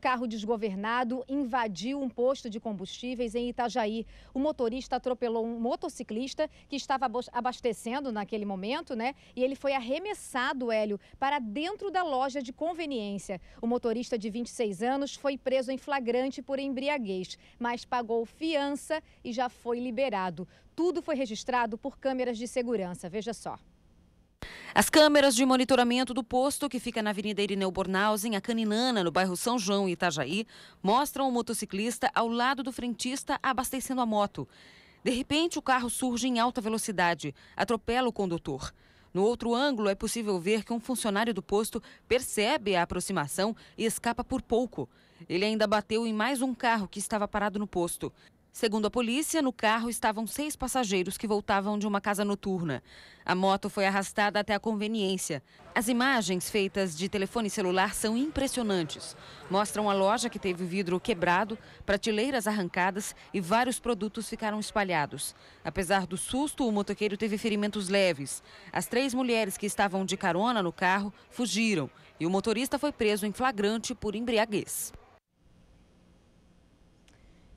Carro desgovernado invadiu um posto de combustíveis em Itajaí. O motorista atropelou um motociclista que estava abastecendo naquele momento, né? E ele foi arremessado, Hélio, para dentro da loja de conveniência. O motorista de 26 anos foi preso em flagrante por embriaguez, mas pagou fiança e já foi liberado. Tudo foi registrado por câmeras de segurança. Veja só. As câmeras de monitoramento do posto, que fica na Avenida Irineu Bornausen, a Caninana, no bairro São João, e Itajaí, mostram o motociclista ao lado do frentista abastecendo a moto. De repente, o carro surge em alta velocidade, atropela o condutor. No outro ângulo, é possível ver que um funcionário do posto percebe a aproximação e escapa por pouco. Ele ainda bateu em mais um carro que estava parado no posto. Segundo a polícia, no carro estavam seis passageiros que voltavam de uma casa noturna. A moto foi arrastada até a conveniência. As imagens feitas de telefone celular são impressionantes. Mostram a loja que teve o vidro quebrado, prateleiras arrancadas e vários produtos ficaram espalhados. Apesar do susto, o motoqueiro teve ferimentos leves. As três mulheres que estavam de carona no carro fugiram e o motorista foi preso em flagrante por embriaguez.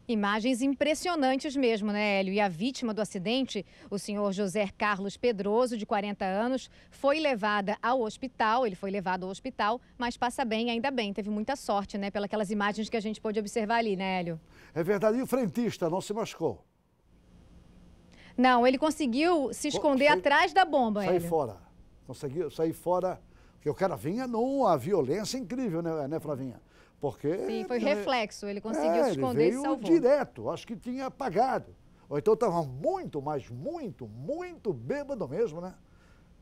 Imagens impressionantes mesmo, né, Hélio? E a vítima do acidente, o senhor José Carlos Pedroso, de 40 anos, foi levada ao hospital, ele foi levado ao hospital, mas passa bem, ainda bem, teve muita sorte, né, pelas imagens que a gente pôde observar ali, né, Hélio? É verdade, e o frentista não se machucou? Não, ele conseguiu se esconder atrás da bomba, Sai Hélio. Sair fora, conseguiu sair fora que o cara vinha numa violência é incrível, né, né Flavinha? Porque... Sim, foi né, reflexo, ele conseguiu é, se esconder ele veio e salvou. direto, acho que tinha apagado. Ou então estava muito, mas muito, muito bêbado mesmo, né?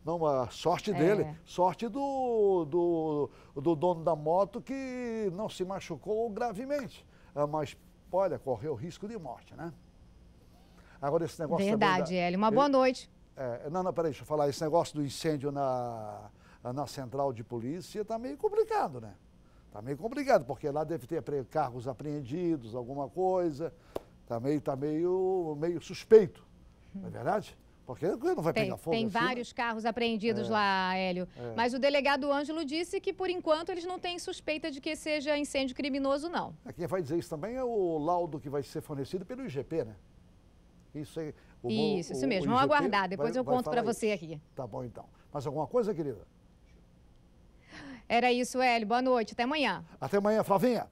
Não, a sorte é. dele, sorte do, do, do, dono da moto que não se machucou gravemente. Ah, mas, olha, correu risco de morte, né? Agora esse negócio... Verdade, da... Uma boa ele... noite. É, não, não, peraí, deixa eu falar. Esse negócio do incêndio na, na central de polícia, está meio complicado, né? Está meio complicado, porque lá deve ter carros apreendidos, alguma coisa. Está meio, tá meio, meio suspeito, não é hum. verdade? Porque não vai tem, pegar fogo. Tem assim. Né? vários carros apreendidos é, lá, Hélio. É. Mas o delegado Ângelo disse que, por enquanto, eles não têm suspeita de que seja incêndio criminoso, não. É, quem vai dizer isso também é o laudo que vai ser fornecido pelo IGP, né? Isso é. O, isso, o, isso mesmo. O Vamos aguardar. Depois vai, eu conto para você aqui. Tá bom, então. Mais alguma coisa, querida? Era isso, Hélio. Boa noite. Até amanhã. Até amanhã, Flavinha.